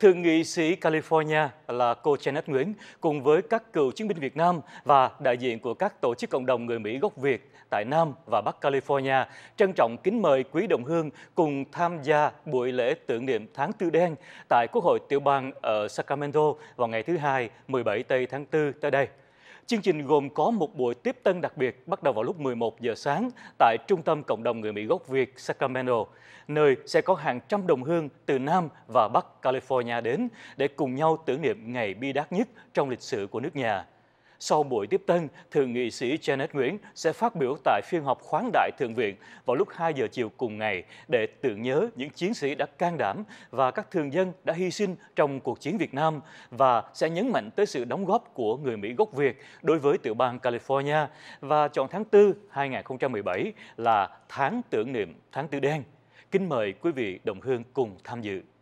Thượng nghị sĩ California là cô Janet Nguyễn cùng với các cựu chiến binh Việt Nam và đại diện của các tổ chức cộng đồng người Mỹ gốc Việt tại Nam và Bắc California trân trọng kính mời quý đồng hương cùng tham gia buổi lễ tưởng niệm tháng Tư đen tại Quốc hội tiểu bang ở Sacramento vào ngày thứ Hai 17 tây tháng 4 tới đây. Chương trình gồm có một buổi tiếp tân đặc biệt bắt đầu vào lúc 11 giờ sáng tại Trung tâm Cộng đồng người Mỹ gốc Việt Sacramento, nơi sẽ có hàng trăm đồng hương từ Nam và Bắc California đến để cùng nhau tưởng niệm ngày bi đát nhất trong lịch sử của nước nhà. Sau buổi tiếp tân, Thượng nghị sĩ Janet Nguyễn sẽ phát biểu tại phiên họp khoáng đại Thượng viện vào lúc 2 giờ chiều cùng ngày để tưởng nhớ những chiến sĩ đã can đảm và các thường dân đã hy sinh trong cuộc chiến Việt Nam và sẽ nhấn mạnh tới sự đóng góp của người Mỹ gốc Việt đối với tiểu bang California và chọn tháng 4 2017 là tháng tưởng niệm tháng tư đen. Kính mời quý vị đồng hương cùng tham dự.